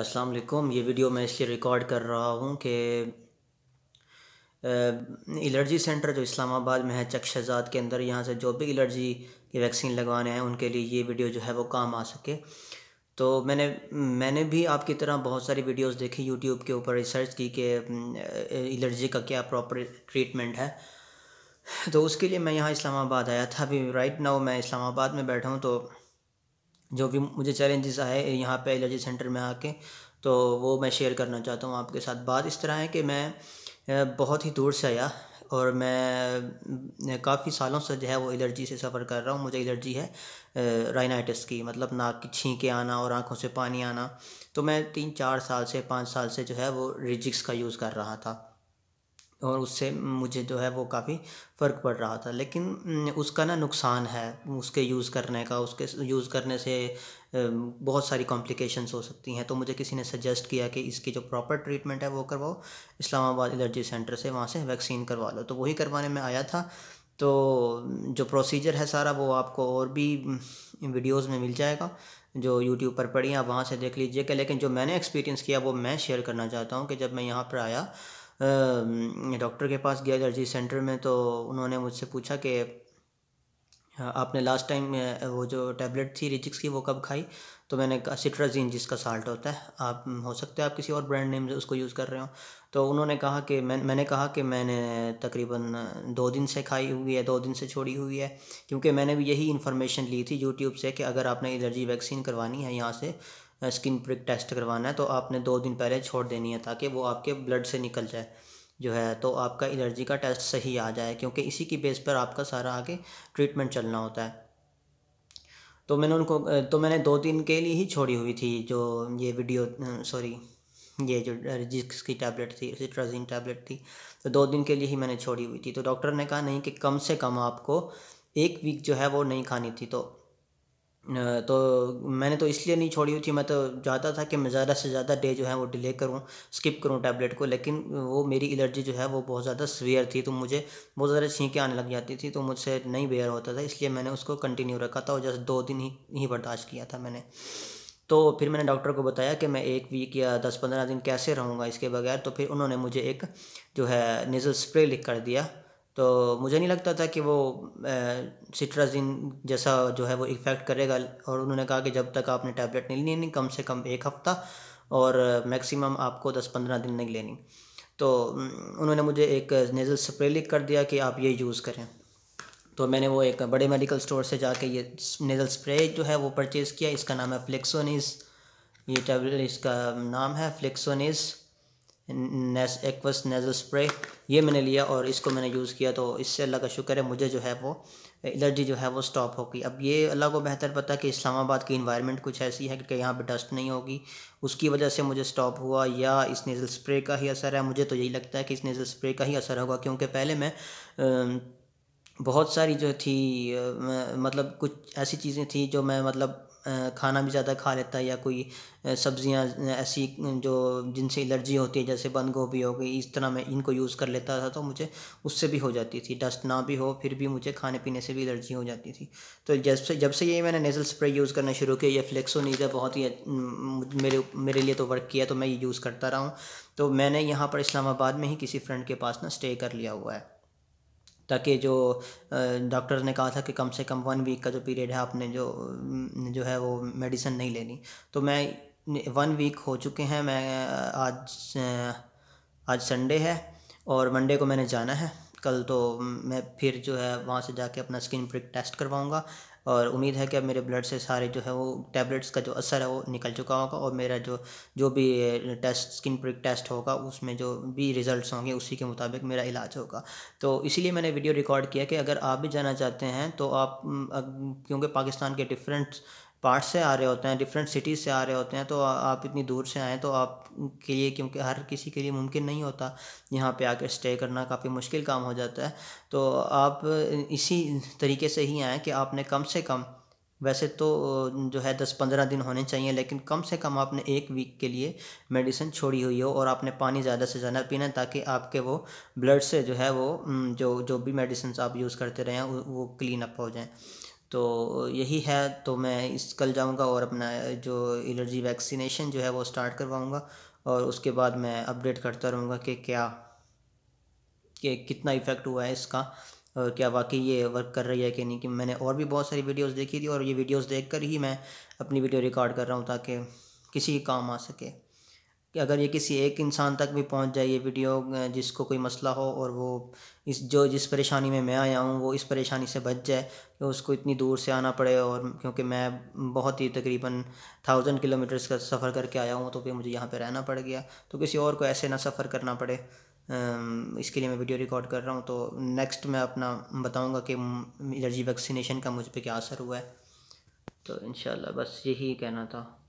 अस्सलाम वालेकुम ये वीडियो मैं इसलिए रिकॉर्ड कर रहा हूँ कि एलर्जी सेंटर जो इस्लामाबाद में है शहजाद के अंदर यहाँ से जो भी एलर्जी की वैक्सीन लगवाने हैं उनके लिए ये वीडियो जो है वो काम आ सके तो मैंने मैंने भी आपकी तरह बहुत सारी वीडियोस देखी यूट्यूब के ऊपर रिसर्च की कि एलर्जी का क्या प्रॉपर ट्रीटमेंट है तो उसके लिए मैं यहाँ इस्लामाबाद आया था अभी राइट नाउ मैं इस्लामाबाद में बैठा हूँ तो जो भी मुझे चैलेंजेस आए यहाँ पे एलर्जी सेंटर में आके तो वो मैं शेयर करना चाहता हूँ आपके साथ बात इस तरह है कि मैं बहुत ही दूर से आया और मैं काफ़ी सालों से जो है वो एलर्जी से सफ़र कर रहा हूँ मुझे एलर्जी है राइनाइटिस की मतलब नाक की छींके आना और आँखों से पानी आना तो मैं तीन चार साल से पाँच साल से जो है वो रिजिक्स का यूज़ कर रहा था और उससे मुझे जो है वो काफ़ी फ़र्क पड़ रहा था लेकिन उसका ना नुकसान है उसके यूज़ करने का उसके यूज़ करने से बहुत सारी कॉम्प्लिकेशंस हो सकती हैं तो मुझे किसी ने सजेस्ट किया कि इसकी जो प्रॉपर ट्रीटमेंट है वो करवाओ इस्लामाबाद एलर्जी सेंटर से वहाँ से वैक्सीन करवा लो तो वही करवाने में आया था तो जो प्रोसीजर है सारा वो आपको और भी वीडियोस में मिल जाएगा जो यूट्यूब पर पड़ी आप वहाँ से देख लीजिएगा लेकिन जो मैंने एक्सपीरियंस किया वो मैं शेयर करना चाहता हूँ कि जब मैं यहाँ पर आया डॉक्टर के पास गया एलर्जी सेंटर में तो उन्होंने मुझसे पूछा कि आपने लास्ट टाइम वो जो टैबलेट थी रिजिक्स की वो कब खाई तो मैंने कहा सिट्राजीन जिसका साल्ट होता है आप हो सकते हैं आप किसी और ब्रांड नेम से उसको यूज़ कर रहे हो तो उन्होंने कहा कि मैं मैंने कहा कि मैंने तकरीबन दो दिन से खाई हुई है दो दिन से छोड़ी हुई है क्योंकि मैंने भी यही इन्फॉर्मेशन ली थी यूट्यूब से कि अगर आपने एलर्जी वैक्सीन करवानी है यहाँ से स्किन प्रिक टेस्ट करवाना है तो आपने दो दिन पहले छोड़ देनी है ताकि वो आपके ब्लड से निकल जाए जो है तो आपका एलर्जी का टेस्ट सही आ जाए क्योंकि इसी की बेस पर आपका सारा आगे ट्रीटमेंट चलना होता है तो मैंने उनको तो मैंने दो दिन के लिए ही छोड़ी हुई थी जो ये वीडियो सॉरी ये जो जिक्स की टैबलेट थी सिट्राजीन टैबलेट थी तो दो दिन के लिए ही मैंने छोड़ी हुई थी तो डॉक्टर ने कहा नहीं कि कम से कम आपको एक वीक जो है वो नहीं खानी थी तो तो मैंने तो इसलिए नहीं छोड़ी हुई थी मैं तो चाहता था कि मैं ज़्यादा से ज़्यादा डे जो है वो डिले करूँ स्किप करूँ टैबलेट को लेकिन वो मेरी एलर्जी जो है वो बहुत ज़्यादा सवियर थी तो मुझे बहुत ज़्यादा छींकें आने लग जाती थी तो मुझसे नहीं बेयर होता था इसलिए मैंने उसको कंटिन्यू रखा था और जस्ट दो दिन ही ही बर्दाश्त किया था मैंने तो फिर मैंने डॉक्टर को बताया कि मैं एक वीक या दस पंद्रह दिन कैसे रहूँगा इसके बगैर तो फिर उन्होंने मुझे एक जो है नेज़ल स्प्रे लिख कर दिया तो मुझे नहीं लगता था कि वो सिट्राजिन जैसा जो है वो इफ़ेक्ट करेगा और उन्होंने कहा कि जब तक आपने टैबलेट नहीं लेनी कम से कम एक हफ़्ता और मैक्सिमम आपको दस पंद्रह दिन नहीं लेनी तो उन्होंने मुझे एक नेज़ल स्प्रे लिख कर दिया कि आप ये यूज़ करें तो मैंने वो एक बड़े मेडिकल स्टोर से जाके ये नेज़ल स्प्रे जो है वो परचेज़ किया इसका नाम है फ्लिक्सोनिस ये टैबलेट इसका नाम है Flixonase aqueous nasal spray ये मैंने लिया और इसको मैंने यूज़ किया तो इससे अल्लाह का शुक्र है मुझे जो है वो एलर्जी जो है वो स्टॉप होगी अब ये अल्लाह को बेहतर पता कि इस्लामाबाद की इन्वायरमेंट कुछ ऐसी है कि यहाँ पर डस्ट नहीं होगी उसकी वजह से मुझे स्टॉप हुआ या इस नेज़ल स्प्रे का ही असर है मुझे तो यही लगता है कि इस नेज़ल स्प्रे का ही असर होगा क्योंकि पहले मैं आ, बहुत सारी जो थी मतलब कुछ ऐसी चीज़ें थी जो मैं मतलब खाना भी ज़्यादा खा लेता या कोई सब्ज़ियाँ ऐसी जो जिनसे एलर्जी होती है जैसे बंद गोभी हो गई इस तरह मैं इनको यूज़ कर लेता था तो मुझे उससे भी हो जाती थी डस्ट ना भी हो फिर भी मुझे खाने पीने से भी एलर्जी हो जाती थी तो जब से जब से ये मैंने नेज़ल स्प्रे यूज़ करना शुरू किया ये फ्लेक्सोनीजा बहुत ही मेरे मेरे लिए तो वर्क किया तो मैं ये यूज़ करता रहा हूँ तो मैंने यहाँ पर इस्लामाबाद में ही किसी फ्रेंड के पास ना स्टे कर लिया हुआ है ताकि जो डॉक्टर ने कहा था कि कम से कम वन वीक का जो पीरियड है आपने जो जो है वो मेडिसिन नहीं लेनी तो मैं वन वीक हो चुके हैं मैं आज आज संडे है और मंडे को मैंने जाना है कल तो मैं फिर जो है वहाँ से जाके अपना स्किन प्रिक टेस्ट करवाऊँगा और उम्मीद है कि अब मेरे ब्लड से सारे जो है वो टैबलेट्स का जो असर है वो निकल चुका होगा और मेरा जो जो भी टेस्ट स्किन प्रिक टेस्ट होगा उसमें जो भी रिजल्ट्स होंगे उसी के मुताबिक मेरा इलाज होगा तो इसीलिए मैंने वीडियो रिकॉर्ड किया कि अगर आप भी जाना चाहते हैं तो आप क्योंकि पाकिस्तान के डिफरेंट पार्ट से आ रहे होते हैं डिफरेंट सिटीज़ से आ रहे होते हैं तो आप इतनी दूर से आएँ तो आप के लिए क्योंकि हर किसी के लिए मुमकिन नहीं होता यहाँ पे आकर स्टे करना काफ़ी मुश्किल काम हो जाता है तो आप इसी तरीके से ही आएँ कि आपने कम से कम वैसे तो जो है दस पंद्रह दिन होने चाहिए लेकिन कम से कम आपने एक वीक के लिए मेडिसिन छोड़ी हुई हो और आपने पानी ज़्यादा से ज़्यादा पीना है ताकि आपके वो ब्लड से जो है वो जो जो भी मेडिसिन आप यूज़ करते रहें वो क्लीन अप हो जाएँ तो यही है तो मैं इस कल जाऊँगा और अपना जो एलर्जी वैक्सीनेशन जो है वो स्टार्ट करवाऊँगा और उसके बाद मैं अपडेट करता रहूँगा कि क्या कि कितना इफ़ेक्ट हुआ है इसका और क्या वाकई ये वर्क कर रही है कि नहीं कि मैंने और भी बहुत सारी वीडियोस देखी थी और ये वीडियोस देखकर ही मैं अपनी वीडियो रिकॉर्ड कर रहा हूँ ताकि किसी काम आ सके कि अगर ये किसी एक इंसान तक भी पहुंच जाए ये वीडियो जिसको कोई मसला हो और वो इस जो जिस परेशानी में मैं आया हूँ वो इस परेशानी से बच जाए कि उसको इतनी दूर से आना पड़े और क्योंकि मैं बहुत ही तकरीबन थाउजेंड किलोमीटर्स का सफ़र करके आया हूँ तो फिर मुझे यहाँ पर रहना पड़ गया तो किसी और को ऐसे ना सफ़र करना पड़े इसके लिए मैं वीडियो रिकॉर्ड कर रहा हूँ तो नेक्स्ट मैं अपना बताऊँगा कि एलर्जी वैक्सीनेशन का मुझ पर क्या असर हुआ है तो इन बस यही कहना था